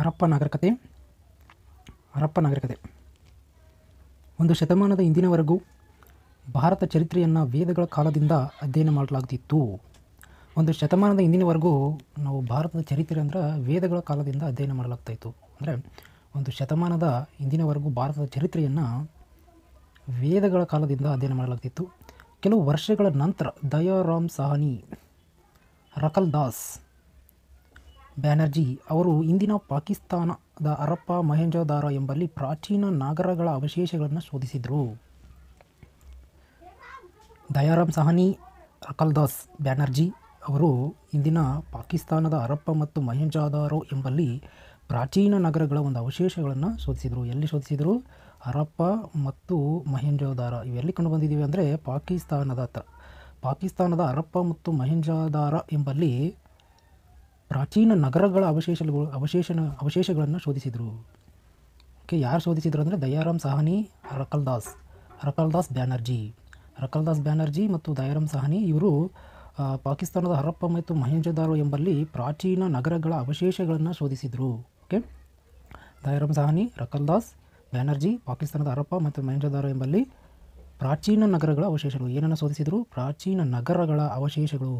ಹರಪ್ಪ ನಾಗರಿಕತೆ ಹರಪ್ಪ ನಾಗರಿಕತೆ ಒಂದು ಶತಮಾನದ ಹಿಂದಿನವರೆಗೂ ಭಾರತ ಚರಿತ್ರೆಯನ್ನು ವೇದಗಳ ಕಾಲದಿಂದ ಅಧ್ಯಯನ ಮಾಡಲಾಗ್ತಿತ್ತು ಒಂದು ಶತಮಾನದ ಹಿಂದಿನವರೆಗೂ ನಾವು ಭಾರತದ ಚರಿತ್ರೆ ಅಂದರೆ ವೇದಗಳ ಕಾಲದಿಂದ ಅಧ್ಯಯನ ಮಾಡಲಾಗ್ತಾಯಿತ್ತು ಅಂದರೆ ಒಂದು ಶತಮಾನದ ಹಿಂದಿನವರೆಗೂ ಭಾರತದ ಚರಿತ್ರೆಯನ್ನು ವೇದಗಳ ಕಾಲದಿಂದ ಅಧ್ಯಯನ ಮಾಡಲಾಗ್ತಿತ್ತು ಕೆಲವು ವರ್ಷಗಳ ನಂತರ ದಯಾರಾಮ್ ಸಾಹನಿ ರಕಲ್ ದಾಸ್ ಬ್ಯಾನರ್ಜಿ ಅವರು ಇಂದಿನ ಪಾಕಿಸ್ತಾನದ ಅರಪ್ಪ ಮಹೇಂಜೋದಾರ ಎಂಬಲ್ಲಿ ಪ್ರಾಚೀನ ನಾಗರಗಳ ಅವಶೇಷಗಳನ್ನು ಶೋಧಿಸಿದರು ದಯಾರಾಮ್ ಸಹನಿ ಅಕಲ್ದಾಸ್ ಬ್ಯಾನರ್ಜಿ ಅವರು ಇಂದಿನ ಪಾಕಿಸ್ತಾನದ ಅರಪ್ಪ ಮತ್ತು ಮಹೇಂಜಾದಾರೋ ಎಂಬಲ್ಲಿ ಪ್ರಾಚೀನ ನಗರಗಳ ಒಂದು ಅವಶೇಷಗಳನ್ನು ಶೋಧಿಸಿದರು ಎಲ್ಲಿ ಶೋಧಿಸಿದರು ಹರಪ್ಪ ಮತ್ತು ಮಹೇಂಜೋದಾರ ಇವೆಲ್ಲಿ ಕಂಡುಬಂದಿದ್ದೀವಿ ಅಂದರೆ ಪಾಕಿಸ್ತಾನದ ಪಾಕಿಸ್ತಾನದ ಅರಪ್ಪ ಮತ್ತು ಮಹೇಂಜಾದಾರ ಎಂಬಲ್ಲಿ ಪ್ರಾಚೀನ ನಗರಗಳ ಅವಶೇಷಗಳು ಅವಶೇಷನ ಅವಶೇಷಗಳನ್ನು ಶೋಧಿಸಿದರು ಓಕೆ ಯಾರು ಶೋಧಿಸಿದರು ಅಂದರೆ ದಯಾರಾಮ್ ದಾಸ್ ರಕಲ್ ದಾಸ್ ಬ್ಯಾನರ್ಜಿ ರಕಲ್ದಾಸ್ ಬ್ಯಾನರ್ಜಿ ಮತ್ತು ದಯಾರಾಮ್ ಸಹನಿ ಇವರು ಪಾಕಿಸ್ತಾನದ ಹರಪ್ಪ ಮತ್ತು ಮಹೇಂಜದಾರೋ ಎಂಬಲ್ಲಿ ಪ್ರಾಚೀನ ನಗರಗಳ ಅವಶೇಷಗಳನ್ನು ಶೋಧಿಸಿದರು ಓಕೆ ದಯಾರಾಮ್ ಸಹನಿ ದಾಸ್ ಬ್ಯಾನರ್ಜಿ ಪಾಕಿಸ್ತಾನದ ಹರಪ್ಪ ಮತ್ತು ಮಹೇಂಜದಾರೋ ಎಂಬಲ್ಲಿ ಪ್ರಾಚೀನ ನಗರಗಳ ಅವಶೇಷಗಳು ಏನನ್ನು ಶೋಧಿಸಿದರು ಪ್ರಾಚೀನ ನಗರಗಳ ಅವಶೇಷಗಳು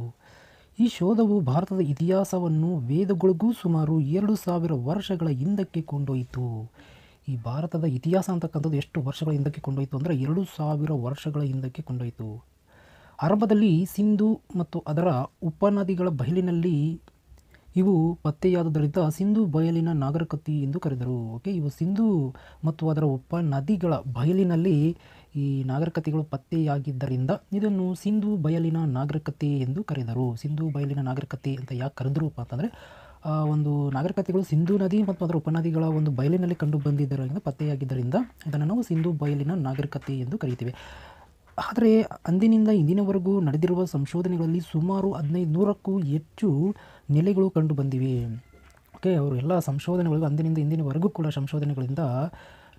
ಈ ಶೋಧವು ಭಾರತದ ಇತಿಹಾಸವನ್ನು ವೇದಗಳಿಗೂ ಸುಮಾರು ಎರಡು ಸಾವಿರ ವರ್ಷಗಳ ಹಿಂದಕ್ಕೆ ಕೊಂಡೊಯ್ತು ಈ ಭಾರತದ ಇತಿಹಾಸ ಅಂತಕ್ಕಂಥದ್ದು ಎಷ್ಟು ವರ್ಷಗಳ ಹಿಂದಕ್ಕೆ ಕೊಂಡೊಯ್ತು ಅಂದರೆ ಎರಡು ಸಾವಿರ ವರ್ಷಗಳ ಹಿಂದಕ್ಕೆ ಕೊಂಡೊಯ್ತು ಆರಂಭದಲ್ಲಿ ಸಿಂಧು ಮತ್ತು ಅದರ ಉಪನದಿಗಳ ಬಯಲಿನಲ್ಲಿ ಇವು ಪತ್ತೆಯಾದದರಿಂದ ಸಿಂಧು ಬಯಲಿನ ನಾಗರಕತಿ ಎಂದು ಕರೆದರು ಓಕೆ ಇವು ಸಿಂಧು ಮತ್ತು ಅದರ ಉಪನದಿಗಳ ಬಯಲಿನಲ್ಲಿ ಈ ನಾಗರಿಕತೆಗಳು ಪತ್ತೆಯಾಗಿದ್ದರಿಂದ ಇದನ್ನು ಸಿಂಧೂ ಬಯಲಿನ ನಾಗರಿಕತೆ ಎಂದು ಕರೆದರು ಸಿಂಧೂ ಬಯಲಿನ ನಾಗರಿಕತೆ ಅಂತ ಯಾಕೆ ಕರೆದ್ರೂಪ ಅಂತಂದರೆ ಒಂದು ನಾಗರಿಕತೆಗಳು ಸಿಂಧೂ ನದಿ ಮತ್ತು ಅದರ ಉಪನದಿಗಳ ಒಂದು ಬಯಲಿನಲ್ಲಿ ಕಂಡು ಬಂದಿದ್ದರಿಂದ ಪತ್ತೆಯಾಗಿದ್ದರಿಂದ ಇದನ್ನು ನಾವು ಸಿಂಧೂ ಬಯಲಿನ ನಾಗರಿಕತೆ ಎಂದು ಕರೀತೀವಿ ಆದರೆ ಅಂದಿನಿಂದ ಇಂದಿನವರೆಗೂ ನಡೆದಿರುವ ಸಂಶೋಧನೆಗಳಲ್ಲಿ ಸುಮಾರು ಹದಿನೈದು ನೂರಕ್ಕೂ ಹೆಚ್ಚು ನೆಲೆಗಳು ಕಂಡು ಬಂದಿವೆ ಓಕೆ ಅವರು ಎಲ್ಲ ಸಂಶೋಧನೆಗಳಿಗೂ ಅಂದಿನಿಂದ ಇಂದಿನವರೆಗೂ ಕೂಡ ಸಂಶೋಧನೆಗಳಿಂದ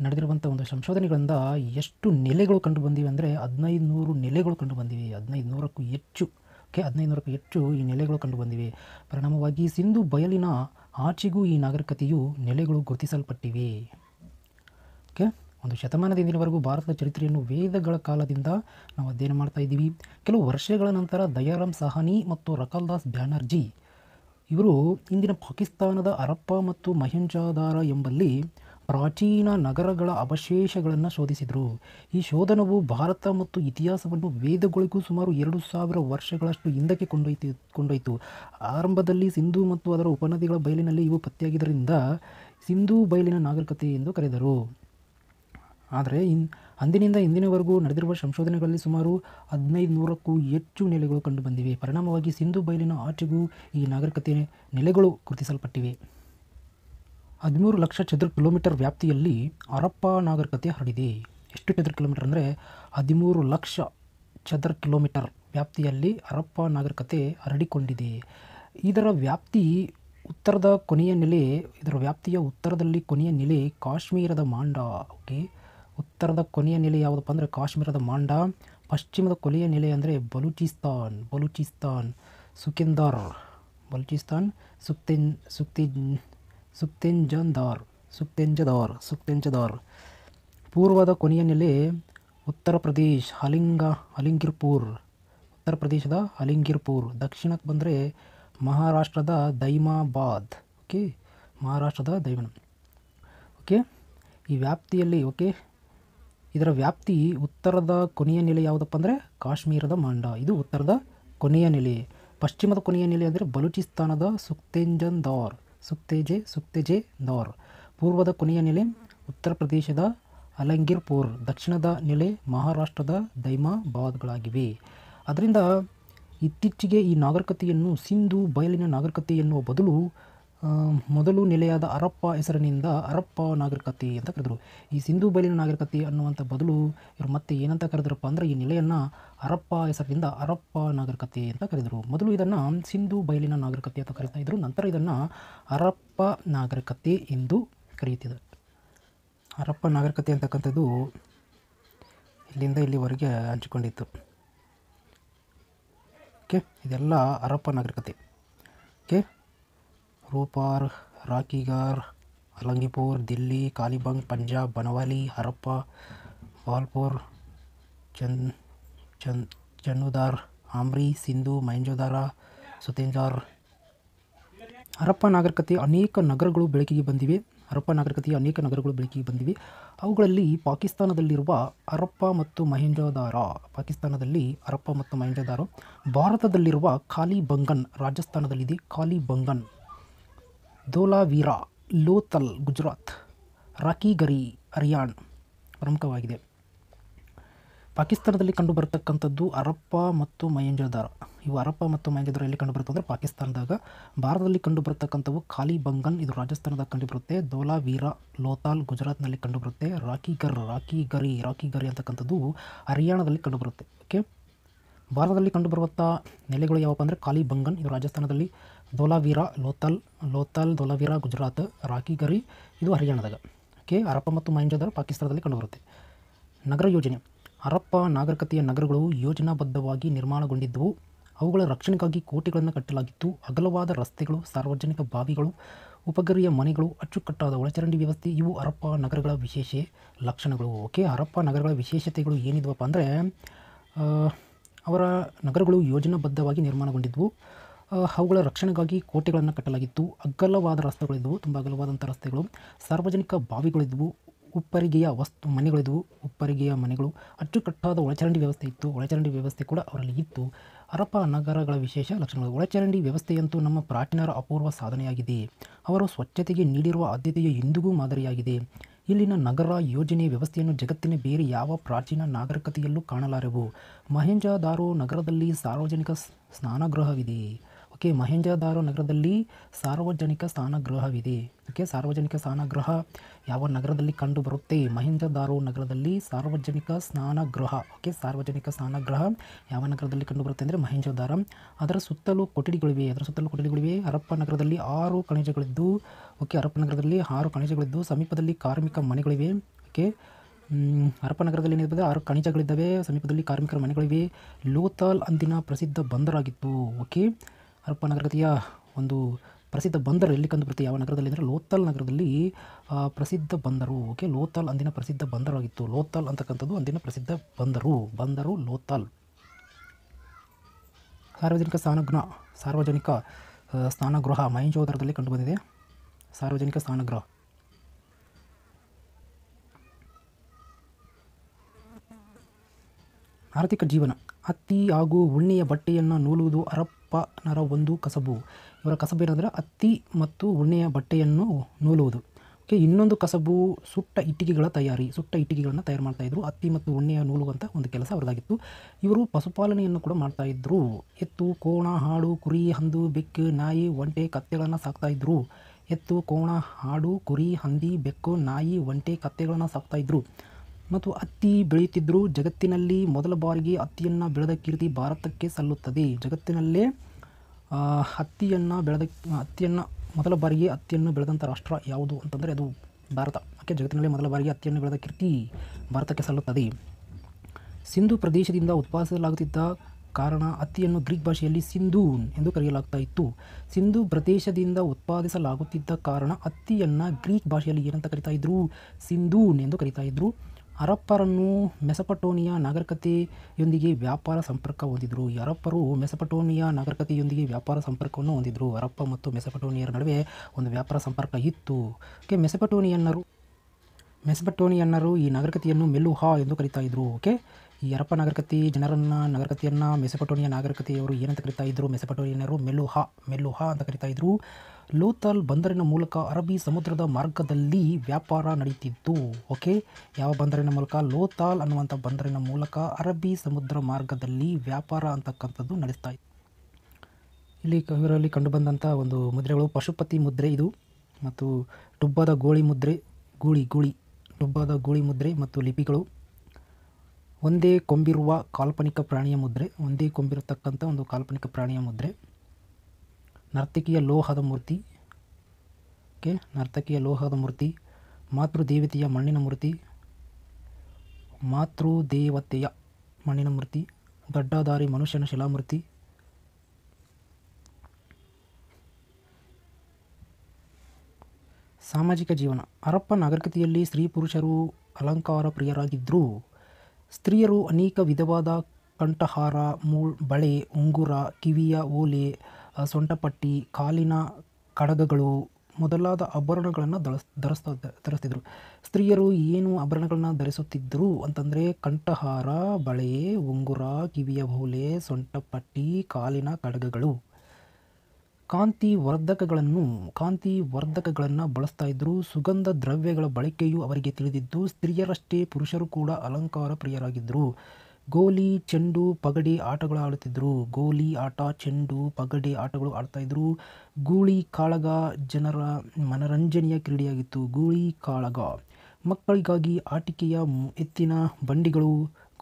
ನಡೆದಿರುವಂಥ ಒಂದು ಸಂಶೋಧನೆಗಳಿಂದ ಎಷ್ಟು ನೆಲೆಗಳು ಕಂಡು ಬಂದಿವೆ ಅಂದರೆ ಹದಿನೈದು ನೂರು ನೆಲೆಗಳು ಕಂಡು ಬಂದಿವೆ ಹದಿನೈದು ನೂರಕ್ಕೂ ಹೆಚ್ಚು ಓಕೆ ಹದಿನೈದು ನೂರಕ್ಕೂ ಹೆಚ್ಚು ಈ ನೆಲೆಗಳು ಕಂಡು ಬಂದಿವೆ ಪರಿಣಾಮವಾಗಿ ಸಿಂಧು ಬಯಲಿನ ಆಚೆಗೂ ಈ ನಾಗರಿಕತೆಯು ನೆಲೆಗಳು ಗುರುತಿಸಲ್ಪಟ್ಟಿವೆ ಓಕೆ ಒಂದು ಶತಮಾನದಿಂದಿನವರೆಗೂ ಭಾರತದ ಚರಿತ್ರೆಯನ್ನು ವೇದಗಳ ಕಾಲದಿಂದ ನಾವು ಅಧ್ಯಯನ ಮಾಡ್ತಾ ಇದ್ದೀವಿ ಕೆಲವು ವರ್ಷಗಳ ನಂತರ ದಯಾರಾಮ್ ಸಹಾನಿ ಮತ್ತು ರಕಲ್ ದಾಸ್ ಬ್ಯಾನರ್ಜಿ ಇವರು ಇಂದಿನ ಪಾಕಿಸ್ತಾನದ ಅರಪ್ಪ ಮತ್ತು ಮಹೆಂಜಾದಾರ ಎಂಬಲ್ಲಿ ಪ್ರಾಚೀನ ನಗರಗಳ ಅವಶೇಷಗಳನ್ನು ಶೋಧಿಸಿದರು ಈ ಶೋಧನವು ಭಾರತ ಮತ್ತು ಇತಿಹಾಸವನ್ನು ವೇದಗಳಿಗೂ ಸುಮಾರು ಎರಡು ಸಾವಿರ ವರ್ಷಗಳಷ್ಟು ಹಿಂದಕ್ಕೆ ಕೊಂಡೊಯ್ತು ಕೊಂಡೊಯ್ತು ಆರಂಭದಲ್ಲಿ ಸಿಂಧು ಮತ್ತು ಅದರ ಉಪನದಿಗಳ ಬಯಲಿನಲ್ಲಿ ಇವು ಪತ್ತೆಯಾಗಿದ್ದರಿಂದ ಸಿಂಧೂ ಬಯಲಿನ ನಾಗರಿಕತೆ ಎಂದು ಕರೆದರು ಆದರೆ ಇನ್ ಅಂದಿನಿಂದ ಇಂದಿನವರೆಗೂ ನಡೆದಿರುವ ಸಂಶೋಧನೆಗಳಲ್ಲಿ ಸುಮಾರು ಹದಿನೈದು ನೂರಕ್ಕೂ ಹೆಚ್ಚು ನೆಲೆಗಳು ಕಂಡುಬಂದಿವೆ ಪರಿಣಾಮವಾಗಿ ಸಿಂಧು ಬಯಲಿನ ಆಚೆಗೂ ಈ ನಾಗರಿಕತೆ ನೆಲೆಗಳು ಗುರುತಿಸಲ್ಪಟ್ಟಿವೆ ಹದಿಮೂರು ಲಕ್ಷ ಚದರ ಕಿಲೋಮೀಟರ್ ವ್ಯಾಪ್ತಿಯಲ್ಲಿ ಹರಪ್ಪ ನಾಗರಿಕತೆ ಹರಡಿದೆ ಎಷ್ಟು ಚದರ ಕಿಲೋಮೀಟರ್ ಅಂದರೆ ಹದಿಮೂರು ಲಕ್ಷ ಚದರ ಕಿಲೋಮೀಟರ್ ವ್ಯಾಪ್ತಿಯಲ್ಲಿ ಹರಪ್ಪ ನಾಗರಿಕತೆ ಹರಡಿಕೊಂಡಿದೆ ಇದರ ವ್ಯಾಪ್ತಿ ಉತ್ತರದ ಕೊನೆಯ ನೆಲೆ ಇದರ ವ್ಯಾಪ್ತಿಯ ಉತ್ತರದಲ್ಲಿ ಕೊನೆಯ ನೆಲೆ ಕಾಶ್ಮೀರದ ಮಾಂಡ ಓಕೆ ಉತ್ತರದ ಕೊನೆಯ ನೆಲೆ ಯಾವುದಪ್ಪ ಅಂದರೆ ಕಾಶ್ಮೀರದ ಮಾಂಡ ಪಶ್ಚಿಮದ ಕೊನೆಯ ನೆಲೆ ಅಂದರೆ ಬಲೂಚಿಸ್ತಾನ್ ಬಲೂಚಿಸ್ತಾನ್ ಸುಕಿಂದಾರ್ ಬಲೂಚಿಸ್ತಾನ್ ಸುಕ್ತೆನ್ ಸುಕ್ತಿ ಸುಕ್ತೆಂಜಂದಾರ್ ಸುಕ್ತೆಂಜದಾರ್ ಸುಕ್ತೆಂಜದಾರ್ ಪೂರ್ವದ ಕೊನೆಯ ನೆಲೆ ಉತ್ತರ ಪ್ರದೇಶ್ ಹಲಿಂಗ ಹಲಿಂಗಿರ್ಪುರ್ ಉತ್ತರ ಪ್ರದೇಶದ ಹಲಿಂಗಿರ್ಪುರ್ ದಕ್ಷಿಣಕ್ಕೆ ಬಂದರೆ ಮಹಾರಾಷ್ಟ್ರದ ದೈಮಾಬಾದ್ ಓಕೆ ಮಹಾರಾಷ್ಟ್ರದ ದೈವನ ಓಕೆ ಈ ವ್ಯಾಪ್ತಿಯಲ್ಲಿ ಓಕೆ ಇದರ ವ್ಯಾಪ್ತಿ ಉತ್ತರದ ಕೊನೆಯ ನೆಲೆ ಯಾವುದಪ್ಪ ಅಂದರೆ ಕಾಶ್ಮೀರದ ಮಾಂಡ ಇದು ಉತ್ತರದ ಕೊನೆಯ ನೆಲೆ ಪಶ್ಚಿಮದ ಕೊನೆಯ ನೆಲೆ ಅಂದರೆ ಬಲೂಚಿಸ್ತಾನದ ಸುಕ್ತೆಂಜಂದಾರ್ ಸುಕ್ತೇಜೆ ಸುಕ್ತೇಜೆ ನೌರ್ ಪೂರ್ವದ ಕೊನೆಯ ನೆಲೆ ಉತ್ತರ ಪ್ರದೇಶದ ಅಲಂಗಿರ್ಪುರ್ ದಕ್ಷಿಣದ ನೆಲೆ ಮಹಾರಾಷ್ಟ್ರದ ದೈಮಾಬಾದ್ಗಳಾಗಿವೆ ಅದರಿಂದ ಇತ್ತೀಚೆಗೆ ಈ ನಾಗರಿಕತೆಯನ್ನು ಸಿಂಧು ಬಯಲಿನ ನಾಗರಿಕತೆ ಎನ್ನುವ ಬದಲು ಮೊದಲು ನೆಲೆಯಾದ ಅರಪ್ಪ ಹೆಸರಿನಿಂದ ಅರಪ್ಪ ನಾಗರಿಕತೆ ಅಂತ ಕರೆದರು ಈ ಸಿಂಧೂ ಬಯಲಿನ ನಾಗರಿಕತೆ ಅನ್ನುವಂಥ ಬದಲು ಇವರು ಮತ್ತೆ ಏನಂತ ಕರೆದ್ರಪ್ಪ ಅಂದರೆ ಈ ನೆಲೆಯನ್ನು ಅರಪ್ಪ ಹೆಸರಿನಿಂದ ಅರಪ್ಪ ನಾಗರಿಕತೆ ಅಂತ ಕರೆದರು ಮೊದಲು ಇದನ್ನು ಸಿಂಧು ಬಯಲಿನ ನಾಗರಿಕತೆ ಅಂತ ಕರೀತಾ ಇದ್ದರು ನಂತರ ಇದನ್ನು ಹರಪ್ಪ ನಾಗರಿಕತೆ ಎಂದು ಕರೆಯುತ್ತಿದೆ ಹರಪ್ಪ ನಾಗರಿಕತೆ ಅಂತಕ್ಕಂಥದ್ದು ಇಲ್ಲಿಂದ ಇಲ್ಲಿವರೆಗೆ ಹಂಚಿಕೊಂಡಿತ್ತು ಓಕೆ ಇದೆಲ್ಲ ಹರಪ್ಪ ನಾಗರಿಕತೆ ಓಕೆ ರೋಪಾರ್ ರಾಕಿಗಾರ್ ಅಲಂಗಿಪುರ್ ದಿಲ್ಲಿ ಕಾಲಿಬಂಗ್ ಪಂಜಾಬ್ ಬನವಾಲಿ ಹರಪ್ಪ ಬಾಲ್ಪುರ್ ಚನ್ ಚನ್ ಚನ್ನುದಾರ್ ಆಮ್ರಿ ಸಿಂಧು ಮೈಂಜೋದಾರ ಸುತೇಂಜಾರ್ ಹರಪ್ಪ ನಾಗರಿಕತೆ ಅನೇಕ ನಗರಗಳು ಬೆಳಕಿಗೆ ಬಂದಿವೆ ಹರಪ್ಪ ನಾಗರಿಕತೆಯ ಅನೇಕ ನಗರಗಳು ಬೆಳಕಿಗೆ ಬಂದಿವೆ ಅವುಗಳಲ್ಲಿ ಪಾಕಿಸ್ತಾನದಲ್ಲಿರುವ ಹರಪ್ಪ ಮತ್ತು ಮಹೇಂಜೋದಾರ ಪಾಕಿಸ್ತಾನದಲ್ಲಿ ಹರಪ್ಪ ಮತ್ತು ಮಹೇಂಜೋದಾರ ಭಾರತದಲ್ಲಿರುವ ಖಾಲಿ ಬಂಗನ್ ರಾಜಸ್ಥಾನದಲ್ಲಿದೆ ಖಾಲಿ ಬಂಗನ್ ಧೋಲಾವೀರಾ ಲೋತಲ್ ಗುಜರಾತ್ ಗರಿ ಅರಿಯಾಣ್ ಪ್ರಮುಖವಾಗಿದೆ ಪಾಕಿಸ್ತಾನದಲ್ಲಿ ಕಂಡುಬರ್ತಕ್ಕಂಥದ್ದು ಅರಪ್ಪ ಮತ್ತು ಮಹೇಂಜೋದಾರ ಇವು ಅರಪ್ಪ ಮತ್ತು ಮಹೇಂಜೋದಾರ ಎಲ್ಲಿ ಕಂಡುಬರುತ್ತೆ ಅಂದರೆ ಪಾಕಿಸ್ತಾನದಾಗ ಭಾರತದಲ್ಲಿ ಕಂಡು ಬರತಕ್ಕಂಥವು ಖಾಲಿ ಬಂಗನ್ ಇದು ರಾಜಸ್ಥಾನದಾಗ ಕಂಡುಬರುತ್ತೆ ದೋಲಾವೀರಾ ಲೋತಾಲ್ ಗುಜರಾತ್ನಲ್ಲಿ ಕಂಡುಬರುತ್ತೆ ಗರಿ ರಾಕಿಗರಿ ಗರಿ ಅಂತಕ್ಕಂಥದ್ದು ಹರಿಯಾಣದಲ್ಲಿ ಕಂಡುಬರುತ್ತೆ ಓಕೆ ಭಾರತದಲ್ಲಿ ಕಂಡುಬರುವಂಥ ನೆಲೆಗಳು ಯಾವಪ್ಪ ಅಂದರೆ ಖಾಲಿ ಬಂಗನ್ ಇದು ರಾಜಸ್ಥಾನದಲ್ಲಿ ದೋಲಾವೀರ ಲೋತಲ್ ಲೋತಾಲ್ ದೋಲಾವೀರ ಗುಜರಾತ್ ರಾಕಿಗರಿ ಇದು ಹರಿಯಾಣದಾಗ ಓಕೆ ಹರಪ್ಪ ಮತ್ತು ಮಹೇಂಜೋದರ ಪಾಕಿಸ್ತಾನದಲ್ಲಿ ಕಂಡುಬರುತ್ತೆ ನಗರ ಯೋಜನೆ ಹರಪ್ಪ ನಾಗರಿಕತೆಯ ನಗರಗಳು ಯೋಜನಾಬದ್ಧವಾಗಿ ನಿರ್ಮಾಣಗೊಂಡಿದ್ದವು ಅವುಗಳ ರಕ್ಷಣೆಗಾಗಿ ಕೋಟೆಗಳನ್ನು ಕಟ್ಟಲಾಗಿತ್ತು ಅಗಲವಾದ ರಸ್ತೆಗಳು ಸಾರ್ವಜನಿಕ ಬಾವಿಗಳು ಉಪಗರಿಯ ಮನೆಗಳು ಅಚ್ಚುಕಟ್ಟಾದ ಒಳಚರಂಡಿ ವ್ಯವಸ್ಥೆ ಇವು ಹರಪ್ಪ ನಗರಗಳ ವಿಶೇಷ ಲಕ್ಷಣಗಳು ಓಕೆ ಹರಪ್ಪ ನಗರಗಳ ವಿಶೇಷತೆಗಳು ಏನಿದ್ವಪ್ಪ ಅಂದರೆ ಅವರ ನಗರಗಳು ಯೋಜನಾಬದ್ಧವಾಗಿ ನಿರ್ಮಾಣಗೊಂಡಿದ್ದವು ಅವುಗಳ ರಕ್ಷಣೆಗಾಗಿ ಕೋಟೆಗಳನ್ನು ಕಟ್ಟಲಾಗಿತ್ತು ಅಗಲವಾದ ರಸ್ತೆಗಳಿದ್ದವು ತುಂಬ ಅಗಲವಾದಂಥ ರಸ್ತೆಗಳು ಸಾರ್ವಜನಿಕ ಬಾವಿಗಳಿದ್ದವು ಉಪ್ಪರಿಗೆಯ ವಸ್ತು ಮನೆಗಳಿದ್ದವು ಉಪ್ಪರಿಗೆಯ ಮನೆಗಳು ಅಚ್ಚುಕಟ್ಟಾದ ಒಳಚರಂಡಿ ವ್ಯವಸ್ಥೆ ಇತ್ತು ಒಳಚರಂಡಿ ವ್ಯವಸ್ಥೆ ಕೂಡ ಅವರಲ್ಲಿ ಇತ್ತು ಹರಪ್ಪ ನಗರಗಳ ವಿಶೇಷ ಲಕ್ಷಣಗಳು ಒಳಚರಂಡಿ ವ್ಯವಸ್ಥೆಯಂತೂ ನಮ್ಮ ಪ್ರಾಚೀನರ ಅಪೂರ್ವ ಸಾಧನೆಯಾಗಿದೆ ಅವರು ಸ್ವಚ್ಛತೆಗೆ ನೀಡಿರುವ ಆದ್ಯತೆಯು ಇಂದಿಗೂ ಮಾದರಿಯಾಗಿದೆ ಇಲ್ಲಿನ ನಗರ ಯೋಜನೆ ವ್ಯವಸ್ಥೆಯನ್ನು ಜಗತ್ತಿನ ಬೇರೆ ಯಾವ ಪ್ರಾಚೀನ ನಾಗರಿಕತೆಯಲ್ಲೂ ಕಾಣಲಾರೆವು ಮಹೇಂಜಾದಾರೋ ನಗರದಲ್ಲಿ ಸಾರ್ವಜನಿಕ ಸ್ನಾನಗೃಹವಿದೆ ಓಕೆ ಮಹೇಂಜದಾರೋ ನಗರದಲ್ಲಿ ಸಾರ್ವಜನಿಕ ಸ್ನಾನಗೃಹವಿದೆ ಓಕೆ ಸಾರ್ವಜನಿಕ ಸ್ಥಾನಗೃಹ ಯಾವ ನಗರದಲ್ಲಿ ಕಂಡು ಬರುತ್ತೆ ಮಹೇಂಜದಾರೋ ನಗರದಲ್ಲಿ ಸಾರ್ವಜನಿಕ ಸ್ನಾನಗೃಹ ಓಕೆ ಸಾರ್ವಜನಿಕ ಸ್ನಾನಗೃಹ ಯಾವ ನಗರದಲ್ಲಿ ಕಂಡು ಬರುತ್ತೆ ಅಂದರೆ ಮಹೇಂಜದಾರ ಅದರ ಸುತ್ತಲೂ ಕೊಠಡಿಗಳಿವೆ ಅದರ ಸುತ್ತಲೂ ಕೊಠಡಿಗಳಿವೆ ಹರಪ್ಪ ನಗರದಲ್ಲಿ ಆರು ಖನಿಜಗಳಿದ್ದು ಓಕೆ ಹರಪ್ಪ ನಗರದಲ್ಲಿ ಆರು ಖನಿಜಗಳಿದ್ದು ಸಮೀಪದಲ್ಲಿ ಕಾರ್ಮಿಕ ಮನೆಗಳಿವೆ ಓಕೆ ಹರಪ್ಪ ನಗರದಲ್ಲಿ ಆರು ಖನಿಜಗಳಿದ್ದಾವೆ ಸಮೀಪದಲ್ಲಿ ಕಾರ್ಮಿಕರ ಮನೆಗಳಿವೆ ಲೋತಾಲ್ ಅಂದಿನ ಪ್ರಸಿದ್ಧ ಬಂದರಾಗಿತ್ತು ಓಕೆ ಹರಪ್ಪ ಒಂದು ಪ್ರಸಿದ್ಧ ಬಂದರು ಎಲ್ಲಿ ಕಂಡುಬರುತ್ತೆ ಯಾವ ನಗರದಲ್ಲಿ ಅಂದರೆ ಲೋತಾಲ್ ನಗರದಲ್ಲಿ ಪ್ರಸಿದ್ಧ ಬಂದರು ಓಕೆ ಲೋಥಲ್ ಅಂದಿನ ಪ್ರಸಿದ್ಧ ಬಂದರಾಗಿತ್ತು ಲೋಥಲ್ ಅಂತಕ್ಕಂಥದ್ದು ಅಂದಿನ ಪ್ರಸಿದ್ಧ ಬಂದರು ಬಂದರು ಲೋತಾಲ್ ಸಾರ್ವಜನಿಕ ಸ್ಥಾನಗ್ರಹ ಸಾರ್ವಜನಿಕ ಸ್ನಾನಗೃಹ ಮಹೇಂಜೋದರದಲ್ಲಿ ಕಂಡುಬಂದಿದೆ ಸಾರ್ವಜನಿಕ ಸ್ಥಾನಗೃಹ ಆರ್ಥಿಕ ಜೀವನ ಹತ್ತಿ ಹಾಗೂ ಉಣ್ಣೆಯ ಬಟ್ಟೆಯನ್ನು ನೂಲುವುದು ಅರಪ್ ಅಪ್ಪನರ ಒಂದು ಕಸಬು ಇವರ ಕಸಬು ಏನಂದರೆ ಹತ್ತಿ ಮತ್ತು ಉಣ್ಣೆಯ ಬಟ್ಟೆಯನ್ನು ನೂಲುವುದು ಓಕೆ ಇನ್ನೊಂದು ಕಸಬು ಸುಟ್ಟ ಇಟ್ಟಿಗೆಗಳ ತಯಾರಿ ಸುಟ್ಟ ಇಟ್ಟಿಗೆಗಳನ್ನು ತಯಾರು ಮಾಡ್ತಾಯಿದ್ರು ಹತ್ತಿ ಮತ್ತು ಉಣ್ಣೆಯ ನೂಲುವಂಥ ಒಂದು ಕೆಲಸ ಅವರದಾಗಿತ್ತು ಇವರು ಪಶುಪಾಲನೆಯನ್ನು ಕೂಡ ಮಾಡ್ತಾಯಿದ್ರು ಎತ್ತು ಕೋಣ ಹಾಡು ಕುರಿ ಹಂದು ಬೆಕ್ಕು ನಾಯಿ ಒಂಟೆ ಕತ್ತೆಗಳನ್ನು ಸಾಕ್ತಾಯಿದ್ರು ಎತ್ತು ಕೋಣ ಹಾಡು ಕುರಿ ಹಂದಿ ಬೆಕ್ಕು ನಾಯಿ ಒಂಟೆ ಕತ್ತೆಗಳನ್ನು ಸಾಕ್ತಾಯಿದ್ರು ಮತ್ತು ಹತ್ತಿ ಬೆಳೆಯುತ್ತಿದ್ದರು ಜಗತ್ತಿನಲ್ಲಿ ಮೊದಲ ಬಾರಿಗೆ ಹತ್ತಿಯನ್ನು ಬೆಳೆದ ಕೀರ್ತಿ ಭಾರತಕ್ಕೆ ಸಲ್ಲುತ್ತದೆ ಜಗತ್ತಿನಲ್ಲೇ ಹತ್ತಿಯನ್ನು ಬೆಳೆದ ಹತ್ತಿಯನ್ನು ಮೊದಲ ಬಾರಿಗೆ ಹತ್ತಿಯನ್ನು ಬೆಳೆದಂಥ ರಾಷ್ಟ್ರ ಯಾವುದು ಅಂತಂದರೆ ಅದು ಭಾರತ ಓಕೆ ಜಗತ್ತಿನಲ್ಲೇ ಮೊದಲ ಬಾರಿಗೆ ಹತ್ತಿಯನ್ನು ಬೆಳೆದ ಕೀರ್ತಿ ಭಾರತಕ್ಕೆ ಸಲ್ಲುತ್ತದೆ ಸಿಂಧು ಪ್ರದೇಶದಿಂದ ಉತ್ಪಾದಿಸಲಾಗುತ್ತಿದ್ದ ಕಾರಣ ಹತ್ತಿಯನ್ನು ಗ್ರೀಕ್ ಭಾಷೆಯಲ್ಲಿ ಸಿಂಧೂ ಎಂದು ಕರೆಯಲಾಗ್ತಾ ಇತ್ತು ಸಿಂಧು ಪ್ರದೇಶದಿಂದ ಉತ್ಪಾದಿಸಲಾಗುತ್ತಿದ್ದ ಕಾರಣ ಹತ್ತಿಯನ್ನು ಗ್ರೀಕ್ ಭಾಷೆಯಲ್ಲಿ ಏನಂತ ಕರಿತಾ ಇದ್ರು ಸಿಂಧೂನ್ ಎಂದು ಕರಿತಾ ಇದ್ರು ಅರಪ್ಪರನ್ನು ಮೆಸಪಟೋನಿಯಾ ನಾಗರಿಕತೆಯೊಂದಿಗೆ ವ್ಯಾಪಾರ ಸಂಪರ್ಕ ಹೊಂದಿದ್ದರು ಈ ಅರಬ್ಬರು ಮೆಸಪಟೋನಿಯಾ ನಾಗರಿಕತೆಯೊಂದಿಗೆ ವ್ಯಾಪಾರ ಸಂಪರ್ಕವನ್ನು ಹೊಂದಿದ್ದರು ಅರಪ್ಪ ಮತ್ತು ಮೆಸಪಟೋನಿಯರ ನಡುವೆ ಒಂದು ವ್ಯಾಪಾರ ಸಂಪರ್ಕ ಇತ್ತು ಓಕೆ ಮೆಸಪಟೋನಿಯನ್ನರು ಮೆಸಪಟೋನಿಯನ್ನರು ಈ ನಾಗರಿಕತೆಯನ್ನು ಮೆಲ್ಲುಹಾ ಎಂದು ಕರೀತಾ ಇದ್ದರು ಓಕೆ ಈ ಅರಪ್ಪ ನಾಗರಿಕತೆ ಜನರನ್ನ ನಗರಕತೆಯನ್ನು ಮೆಸಪಟೋನಿಯ ನಾಗರಿಕತೆಯವರು ಏನಂತ ಕರಿತಾ ಇದ್ದರು ಮೆಸಪಟೋನಿಯನರು ಮೆಲುಹಾ ಮೆಲುಹಾ ಅಂತ ಕರಿತಾ ಇದ್ದರು ಲೋತಲ್ ಬಂದರಿನ ಮೂಲಕ ಅರಬ್ಬಿ ಸಮುದ್ರದ ಮಾರ್ಗದಲ್ಲಿ ವ್ಯಾಪಾರ ನಡೀತಿತ್ತು ಓಕೆ ಯಾವ ಬಂದರಿನ ಮೂಲಕ ಲೋತಾಲ್ ಅನ್ನುವಂಥ ಬಂದರಿನ ಮೂಲಕ ಅರಬ್ಬಿ ಸಮುದ್ರ ಮಾರ್ಗದಲ್ಲಿ ವ್ಯಾಪಾರ ಅಂತಕ್ಕಂಥದ್ದು ನಡೆಸ್ತಾ ಇತ್ತು ಇಲ್ಲಿ ಇವರಲ್ಲಿ ಕಂಡುಬಂದಂಥ ಒಂದು ಮುದ್ರೆಗಳು ಪಶುಪತಿ ಮುದ್ರೆ ಇದು ಮತ್ತು ಡುಬ್ಬದ ಗೋಳಿ ಮುದ್ರೆ ಗೂಳಿ ಗೂಳಿ ಡುಬ್ಬದ ಗೂಳಿ ಮುದ್ರೆ ಮತ್ತು ಲಿಪಿಗಳು ಒಂದೇ ಕೊಂಬಿರುವ ಕಾಲ್ಪನಿಕ ಪ್ರಾಣಿಯ ಮುದ್ರೆ ಒಂದೇ ಕೊಂಬಿರತಕ್ಕಂಥ ಒಂದು ಕಾಲ್ಪನಿಕ ಪ್ರಾಣಿಯ ಮುದ್ರೆ ನರ್ತಕಿಯ ಲೋಹದ ಮೂರ್ತಿ ಓಕೆ ನರ್ತಕಿಯ ಲೋಹದ ಮೂರ್ತಿ ಮಾತೃ ಮಣ್ಣಿನ ಮೂರ್ತಿ ಮಾತೃ ಮಣ್ಣಿನ ಮೂರ್ತಿ ದೊಡ್ಡದಾರಿ ಮನುಷ್ಯನ ಶಿಲಾಮೂರ್ತಿ ಸಾಮಾಜಿಕ ಜೀವನ ಹರಪ್ಪ ನಾಗರಿಕತೆಯಲ್ಲಿ ಸ್ತ್ರೀ ಪುರುಷರು ಅಲಂಕಾರ ಪ್ರಿಯರಾಗಿದ್ದರೂ ಸ್ತ್ರೀಯರು ಅನೇಕ ವಿಧವಾದ ಕಂಠಹಾರ ಮೂ ಬಳೆ ಉಂಗುರ ಕಿವಿಯ ಓಲೆ ಸೊಂಟಪಟ್ಟಿ ಕಾಲಿನ ಕಡಗಗಳು ಮೊದಲಾದ ಆಭರಣಗಳನ್ನು ಧರಿಸ್ ಧರಿಸ್ತಾ ಧರಿಸ್ತಿದ್ರು ಸ್ತ್ರೀಯರು ಏನು ಆಭರಣಗಳನ್ನು ಧರಿಸುತ್ತಿದ್ದರು ಅಂತಂದರೆ ಕಂಠಹಾರ ಬಳೆ ಉಂಗುರ ಕಿವಿಯ ಓಲೆ ಸೊಂಟಪಟ್ಟಿ ಕಾಲಿನ ಕಡಗಗಳು ಕಾಂತಿ ವರ್ಧಕಗಳನ್ನು ಕಾಂತಿ ವರ್ಧಕಗಳನ್ನು ಬಳಸ್ತಾ ಇದ್ದರು ಸುಗಂಧ ದ್ರವ್ಯಗಳ ಬಳಕೆಯೂ ಅವರಿಗೆ ತಿಳಿದಿದ್ದು ಸ್ತ್ರೀಯರಷ್ಟೇ ಪುರುಷರು ಕೂಡ ಅಲಂಕಾರ ಪ್ರಿಯರಾಗಿದ್ದರು ಗೋಲಿ ಚೆಂಡು ಪಗಡಿ ಆಟಗಳು ಆಡುತ್ತಿದ್ದರು ಗೋಲಿ ಆಟ ಚೆಂಡು ಪಗಡಿ ಆಟಗಳು ಇದ್ದರು ಗೂಳಿ ಕಾಳಗ ಜನರ ಮನರಂಜನೆಯ ಕ್ರೀಡೆಯಾಗಿತ್ತು ಗೂಳಿ ಕಾಳಗ ಮಕ್ಕಳಿಗಾಗಿ ಆಟಿಕೆಯ ಎತ್ತಿನ ಬಂಡಿಗಳು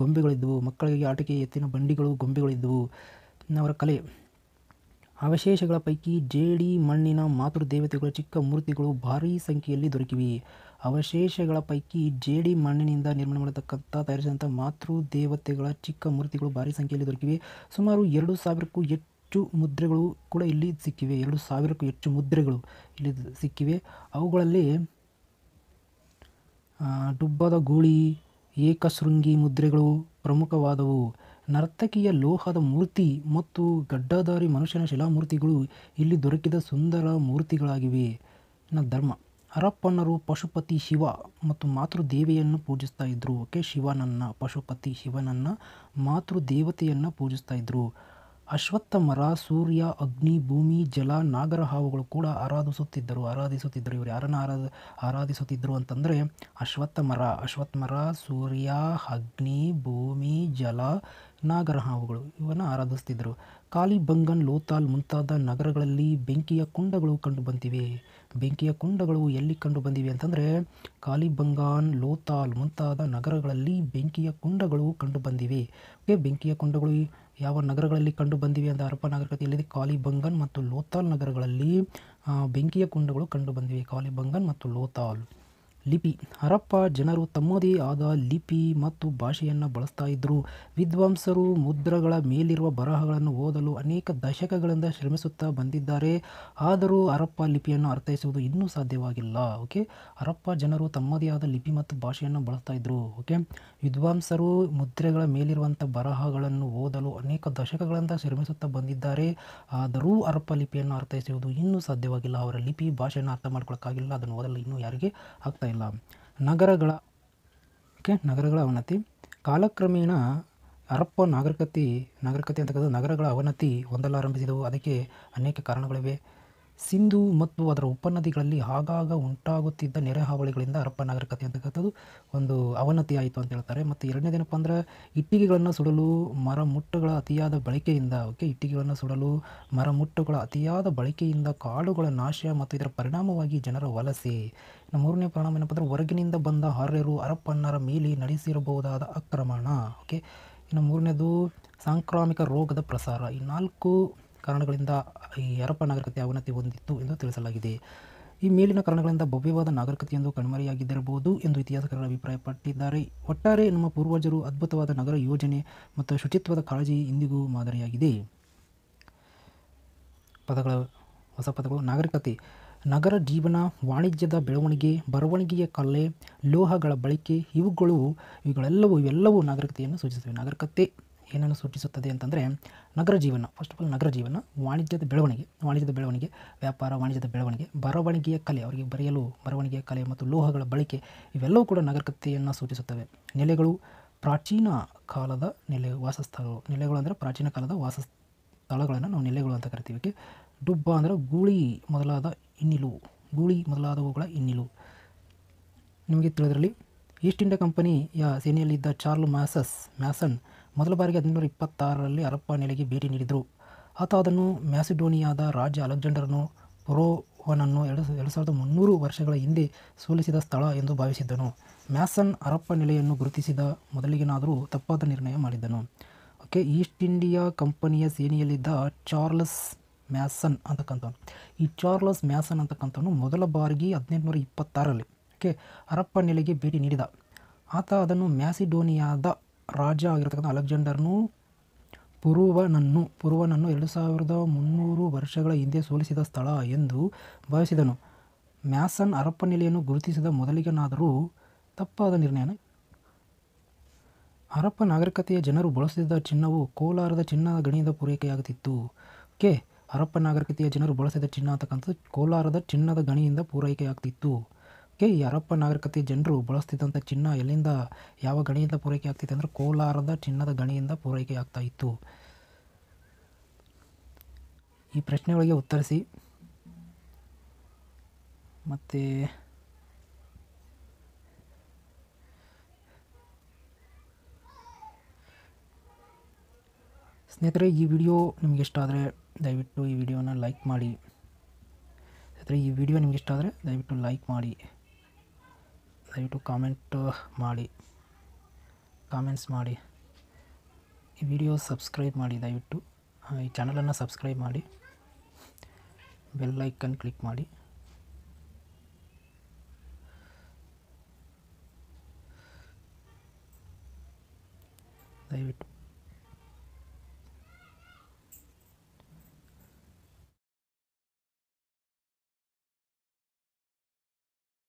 ಗೊಂಬೆಗಳಿದ್ದವು ಮಕ್ಕಳಿಗಾಗಿ ಆಟಿಕೆಯ ಎತ್ತಿನ ಬಂಡಿಗಳು ಗೊಂಬೆಗಳಿದ್ದವು ಅವರ ಕಲೆ ಅವಶೇಷಗಳ ಪೈಕಿ ಜೇಡಿ ಮಣ್ಣಿನ ಮಾತೃದೇವತೆಗಳ ಚಿಕ್ಕ ಮೂರ್ತಿಗಳು ಭಾರೀ ಸಂಖ್ಯೆಯಲ್ಲಿ ದೊರಕಿವೆ ಅವಶೇಷಗಳ ಪೈಕಿ ಜೇಡಿ ಮಣ್ಣಿನಿಂದ ನಿರ್ಮಾಣ ಮಾಡತಕ್ಕಂಥ ತಯಾರಿಸಿದಂಥ ಮಾತೃದೇವತೆಗಳ ಚಿಕ್ಕ ಮೂರ್ತಿಗಳು ಭಾರೀ ಸಂಖ್ಯೆಯಲ್ಲಿ ದೊರಕಿವೆ ಸುಮಾರು ಎರಡು ಸಾವಿರಕ್ಕೂ ಹೆಚ್ಚು ಮುದ್ರೆಗಳು ಕೂಡ ಇಲ್ಲಿ ಸಿಕ್ಕಿವೆ ಎರಡು ಸಾವಿರಕ್ಕೂ ಹೆಚ್ಚು ಮುದ್ರೆಗಳು ಇಲ್ಲಿ ಸಿಕ್ಕಿವೆ ಅವುಗಳಲ್ಲಿ ಡುಬ್ಬದ ಗೂಳಿ ಏಕಶೃಂಗಿ ಮುದ್ರೆಗಳು ಪ್ರಮುಖವಾದವು ನರ್ತಕಿಯ ಲೋಹದ ಮೂರ್ತಿ ಮತ್ತು ಗಡ್ಡದಾರಿ ಮನುಷ್ಯನ ಶಿಲಾಮೂರ್ತಿಗಳು ಇಲ್ಲಿ ದೊರಕಿದ ಸುಂದರ ಮೂರ್ತಿಗಳಾಗಿವೆ ನ ಧರ್ಮ ಹರಪ್ಪನರು ಪಶುಪತಿ ಶಿವ ಮತ್ತು ಮಾತೃದೇವಿಯನ್ನು ಪೂಜಿಸ್ತಾ ಇದ್ದರು ಓಕೆ ಶಿವನನ್ನ ಪಶುಪತಿ ಶಿವನನ್ನು ಮಾತೃದೇವತೆಯನ್ನು ಪೂಜಿಸ್ತಾ ಇದ್ದರು ಅಶ್ವತ್ಥ ಮರ ಸೂರ್ಯ ಅಗ್ನಿ ಭೂಮಿ ಜಲ ನಾಗರ ಹಾವುಗಳು ಕೂಡ ಆರಾಧಿಸುತ್ತಿದ್ದರು ಆರಾಧಿಸುತ್ತಿದ್ದರು ಇವರು ಯಾರನ್ನು ಆರಾಧ ಆರಾಧಿಸುತ್ತಿದ್ದರು ಅಂತಂದರೆ ಅಶ್ವತ್ಥ ಮರ ಅಶ್ವತ್ಥ ಮರ ಸೂರ್ಯ ಅಗ್ನಿ ಭೂಮಿ ಜಲ ನಾಗರ ಹಾವುಗಳು ಇವನ್ನು ಆರಾಧಿಸುತ್ತಿದ್ದರು ಕಾಲಿಬಂಗನ್ ಲೋತಾಲ್ ಮುಂತಾದ ನಗರಗಳಲ್ಲಿ ಬೆಂಕಿಯ ಕುಂಡಗಳು ಕಂಡು ಬೆಂಕಿಯ ಕುಂಡಗಳು ಎಲ್ಲಿ ಕಂಡು ಬಂದಿವೆ ಅಂತಂದರೆ ಕಾಲಿಬಂಗಾನ್ ಲೋತಾಲ್ ಮುಂತಾದ ನಗರಗಳಲ್ಲಿ ಬೆಂಕಿಯ ಕುಂಡಗಳು ಕಂಡು ಬಂದಿವೆ ಓಕೆ ಬೆಂಕಿಯ ಕುಂಡಗಳು ಯಾವ ನಗರಗಳಲ್ಲಿ ಕಂಡು ಬಂದಿವೆ ಅಂದರೆ ಹರಪ್ಪ ನಾಗರಿಕತೆಯಲ್ಲಿ ಕಾಲಿಬಂಗನ್ ಮತ್ತು ಲೋತಾಲ್ ನಗರಗಳಲ್ಲಿ ಬೆಂಕಿಯ ಕುಂಡಗಳು ಕಂಡು ಬಂದಿವೆ ಕಾಲಿಬಂಗನ್ ಮತ್ತು ಲೋತಾಲ್ ಲಿಪಿ ಹರಪ್ಪ ಜನರು ತಮ್ಮದೇ ಆದ ಲಿಪಿ ಮತ್ತು ಭಾಷೆಯನ್ನು ಬಳಸ್ತಾ ಇದ್ದರು ವಿದ್ವಾಂಸರು ಮುದ್ರಗಳ ಮೇಲಿರುವ ಬರಹಗಳನ್ನು ಓದಲು ಅನೇಕ ದಶಕಗಳಿಂದ ಶ್ರಮಿಸುತ್ತಾ ಬಂದಿದ್ದಾರೆ ಆದರೂ ಹರಪ್ಪ ಲಿಪಿಯನ್ನು ಅರ್ಥೈಸುವುದು ಇನ್ನೂ ಸಾಧ್ಯವಾಗಿಲ್ಲ ಓಕೆ ಹರಪ್ಪ ಜನರು ತಮ್ಮದೇ ಆದ ಲಿಪಿ ಮತ್ತು ಭಾಷೆಯನ್ನು ಬಳಸ್ತಾ ಇದ್ದರು ಓಕೆ ವಿದ್ವಾಂಸರು ಮುದ್ರೆಗಳ ಮೇಲಿರುವಂಥ ಬರಹಗಳನ್ನು ಓದಲು ಅನೇಕ ದಶಕಗಳಿಂದ ಶ್ರಮಿಸುತ್ತಾ ಬಂದಿದ್ದಾರೆ ಆದರೂ ಹರಪ್ಪ ಲಿಪಿಯನ್ನು ಅರ್ಥೈಸುವುದು ಇನ್ನೂ ಸಾಧ್ಯವಾಗಿಲ್ಲ ಅವರ ಲಿಪಿ ಭಾಷೆಯನ್ನು ಅರ್ಥ ಮಾಡ್ಕೊಳ್ಳೋಕ್ಕಾಗಿಲ್ಲ ಅದನ್ನು ಓದಲು ಇನ್ನೂ ಯಾರಿಗೆ ಆಗ್ತಾ ಇಲ್ಲ ನಗರಗಳ ಓಕೆ ನಗರಗಳ ಅವನತಿ ಕಾಲಕ್ರಮೇಣ ಹರಪ್ಪ ನಾಗರಿಕತೆ ನಾಗರಿಕತೆ ಅಂತಕ್ಕಂಥದ್ದು ನಗರಗಳ ಅವನತಿ ಹೊಂದಲಾರಂಭಿಸಿದವು ಅದಕ್ಕೆ ಅನೇಕ ಕಾರಣಗಳಿವೆ ಸಿಂಧು ಮತ್ತು ಅದರ ಉಪನದಿಗಳಲ್ಲಿ ಆಗಾಗ ಉಂಟಾಗುತ್ತಿದ್ದ ನೆರೆ ಹಾವಳಿಗಳಿಂದ ಹರಪ್ಪ ನಾಗರಿಕತೆ ಅಂತಕ್ಕಂಥದ್ದು ಒಂದು ಅವನತಿ ಆಯಿತು ಅಂತ ಹೇಳ್ತಾರೆ ಮತ್ತು ಎರಡನೇದೇನಪ್ಪ ಅಂದರೆ ಇಟ್ಟಿಗೆಗಳನ್ನು ಸುಡಲು ಮರಮುಟ್ಟುಗಳ ಅತಿಯಾದ ಬಳಕೆಯಿಂದ ಓಕೆ ಇಟ್ಟಿಗೆಗಳನ್ನು ಸುಡಲು ಮರಮುಟ್ಟುಗಳ ಅತಿಯಾದ ಬಳಕೆಯಿಂದ ಕಾಡುಗಳ ನಾಶ ಮತ್ತು ಇದರ ಪರಿಣಾಮವಾಗಿ ಜನರ ವಲಸೆ ಮೂರನೇ ಪರಿಣಾಮ ಏನಪ್ಪ ಅಂದರೆ ಹೊರಗಿನಿಂದ ಬಂದ ಹರ್ಯರು ಹರಪ್ಪನ್ನರ ಮೇಲೆ ನಡೆಸಿರಬಹುದಾದ ಆಕ್ರಮಣ ಓಕೆ ಇನ್ನು ಮೂರನೇದು ಸಾಂಕ್ರಾಮಿಕ ರೋಗದ ಪ್ರಸಾರ ಈ ನಾಲ್ಕು ಕಾರಣಗಳಿಂದ ಈ ಹರಪ್ಪ ನಾಗರಿಕತೆ ಅವನತಿ ಹೊಂದಿತ್ತು ಎಂದು ತಿಳಿಸಲಾಗಿದೆ ಈ ಮೇಲಿನ ಕಾರಣಗಳಿಂದ ಭವ್ಯವಾದ ಎಂದು ಕಣ್ಮರೆಯಾಗಿದ್ದಿರಬಹುದು ಎಂದು ಇತಿಹಾಸಕಾರರು ಅಭಿಪ್ರಾಯಪಟ್ಟಿದ್ದಾರೆ ಒಟ್ಟಾರೆ ನಮ್ಮ ಪೂರ್ವಜರು ಅದ್ಭುತವಾದ ನಗರ ಯೋಜನೆ ಮತ್ತು ಶುಚಿತ್ವದ ಕಾಳಜಿ ಇಂದಿಗೂ ಮಾದರಿಯಾಗಿದೆ ಪದಗಳ ಹೊಸ ಪದಗಳು ನಾಗರಿಕತೆ ನಗರ ಜೀವನ ವಾಣಿಜ್ಯದ ಬೆಳವಣಿಗೆ ಬರವಣಿಗೆಯ ಕಲೆ ಲೋಹಗಳ ಬಳಕೆ ಇವುಗಳು ಇವುಗಳೆಲ್ಲವೂ ಇವೆಲ್ಲವೂ ನಾಗರಿಕತೆಯನ್ನು ಸೂಚಿಸುತ್ತವೆ ನಾಗರಿಕತೆ ಏನನ್ನು ಸೂಚಿಸುತ್ತದೆ ಅಂತಂದರೆ ನಗರ ಜೀವನ ಫಸ್ಟ್ ಆಫ್ ಆಲ್ ನಗರ ಜೀವನ ವಾಣಿಜ್ಯದ ಬೆಳವಣಿಗೆ ವಾಣಿಜ್ಯದ ಬೆಳವಣಿಗೆ ವ್ಯಾಪಾರ ವಾಣಿಜ್ಯದ ಬೆಳವಣಿಗೆ ಬರವಣಿಗೆಯ ಕಲೆ ಅವರಿಗೆ ಬರೆಯಲು ಬರವಣಿಗೆಯ ಕಲೆ ಮತ್ತು ಲೋಹಗಳ ಬಳಕೆ ಇವೆಲ್ಲವೂ ಕೂಡ ನಗರಕತೆಯನ್ನು ಸೂಚಿಸುತ್ತವೆ ನೆಲೆಗಳು ಪ್ರಾಚೀನ ಕಾಲದ ನೆಲೆ ವಾಸಸ್ಥಳಗಳು ನೆಲೆಗಳು ಅಂದರೆ ಪ್ರಾಚೀನ ಕಾಲದ ವಾಸ ಸ್ಥಳಗಳನ್ನು ನಾವು ನೆಲೆಗಳು ಅಂತ ಕರಿತೀವಿ ಡುಬ್ಬ ಅಂದರೆ ಗೂಳಿ ಮೊದಲಾದ ಇನ್ನಿಲು ಗೂಳಿ ಮೊದಲಾದವುಗಳ ಇನ್ನಿಲು ನಿಮಗೆ ತಿಳಿದ್ರಲ್ಲಿ ಈಸ್ಟ್ ಇಂಡಿಯಾ ಕಂಪನಿಯ ಸೇನೆಯಲ್ಲಿದ್ದ ಚಾರ್ಲ್ ಮ್ಯಾಸಸ್ ಮ್ಯಾಸನ್ ಮೊದಲ ಬಾರಿಗೆ ಹದಿಮೂರು ಇಪ್ಪತ್ತಾರರಲ್ಲಿ ನೆಲೆಗೆ ಭೇಟಿ ನೀಡಿದರು ಆತ ಅದನ್ನು ಮ್ಯಾಸಿಡೋನಿಯಾದ ರಾಜ ಅಲೆಕ್ಸಾಂಡರ್ನು ಪೊರೋವನನ್ನು ಎರಡು ಎರಡು ಸಾವಿರದ ಮುನ್ನೂರು ವರ್ಷಗಳ ಹಿಂದೆ ಸೋಲಿಸಿದ ಸ್ಥಳ ಎಂದು ಭಾವಿಸಿದ್ದನು ಮ್ಯಾಸನ್ ಅರಪ್ಪ ನೆಲೆಯನ್ನು ಗುರುತಿಸಿದ ಮೊದಲಿಗೇನಾದರೂ ತಪ್ಪಾದ ನಿರ್ಣಯ ಮಾಡಿದ್ದನು ಓಕೆ ಈಸ್ಟ್ ಇಂಡಿಯಾ ಕಂಪನಿಯ ಸೇನೆಯಲ್ಲಿದ್ದ ಚಾರ್ಲಸ್ ಮ್ಯಾಸನ್ ಅಂತಕ್ಕಂಥವ್ನು ಈ ಚಾರ್ಲಸ್ ಮ್ಯಾಸನ್ ಅಂತಕ್ಕಂಥವನು ಮೊದಲ ಬಾರಿಗೆ ಹದಿನೆಂಟುನೂರ ಇಪ್ಪತ್ತಾರರಲ್ಲಿ ಓಕೆ ಅರಪ್ಪ ನೆಲೆಗೆ ಭೇಟಿ ನೀಡಿದ ಆತ ಅದನ್ನು ಮ್ಯಾಸಿಡೋನಿಯಾದ ರಾಜ ಆಗಿರತಕ್ಕಂಥ ಅಲೆಕ್ಸಾಂಡರ್ನು ಪುರುವನನ್ನು ಪುರುವನನ್ನು ಎರಡು ಸಾವಿರದ ಮುನ್ನೂರು ವರ್ಷಗಳ ಹಿಂದೆ ಸೋಲಿಸಿದ ಸ್ಥಳ ಎಂದು ಭಾವಿಸಿದನು ಮ್ಯಾಸನ್ ಹರಪ್ಪನೆಲೆಯನ್ನು ಗುರುತಿಸಿದ ಮೊದಲಿಗನಾದರೂ ತಪ್ಪಾದ ನಿರ್ಣಯನ ಹರಪ್ಪ ನಾಗರಿಕತೆಯ ಜನರು ಬಳಸಿದ ಚಿನ್ನವು ಕೋಲಾರದ ಚಿನ್ನದ ಗಣಿಯಿಂದ ಪೂರೈಕೆಯಾಗುತ್ತಿತ್ತು ಕೆ ಹರಪ್ಪ ನಾಗರಿಕತೆಯ ಜನರು ಬಳಸಿದ ಚಿನ್ನ ಅಂತಕ್ಕಂಥದ್ದು ಕೋಲಾರದ ಚಿನ್ನದ ಗಣಿಯಿಂದ ಪೂರೈಕೆಯಾಗ್ತಿತ್ತು ಕೆ ಯಾರಪ್ಪ ನಾಗರಿಕತೆ ಜನರು ಬಳಸ್ತಿದ್ದಂಥ ಚಿನ್ನ ಎಲ್ಲಿಂದ ಯಾವ ಗಣಿಯಿಂದ ಪೂರೈಕೆ ಆಗ್ತಿತ್ತು ಅಂದರೆ ಕೋಲಾರದ ಚಿನ್ನದ ಗಣಿಯಿಂದ ಪೂರೈಕೆ ಆಗ್ತಾ ಇತ್ತು ಈ ಪ್ರಶ್ನೆಗಳಿಗೆ ಉತ್ತರಿಸಿ ಮತ್ತು ಸ್ನೇಹಿತರೆ ಈ ವಿಡಿಯೋ ನಿಮ್ಗೆ ಇಷ್ಟ ಆದರೆ ದಯವಿಟ್ಟು ಈ ವಿಡಿಯೋನ ಲೈಕ್ ಮಾಡಿ ಸ್ನೇಹಿತರೆ ಈ ವಿಡಿಯೋ ನಿಮ್ಗೆ ಇಷ್ಟ ಆದರೆ ದಯವಿಟ್ಟು ಲೈಕ್ ಮಾಡಿ ದಯವಿಟ್ಟು ಕಾಮೆಂಟ್ ಮಾಡಿ ಕಾಮೆಂಟ್ಸ್ ಮಾಡಿ ಈ ವಿಡಿಯೋ ಸಬ್ಸ್ಕ್ರೈಬ್ ಮಾಡಿ ದಯವಿಟ್ಟು ಈ ಚಾನಲನ್ನು ಸಬ್ಸ್ಕ್ರೈಬ್ ಮಾಡಿ ಬೆಲ್ ಐಕನ್ ಕ್ಲಿಕ್ ಮಾಡಿ ದಯವಿಟ್ಟು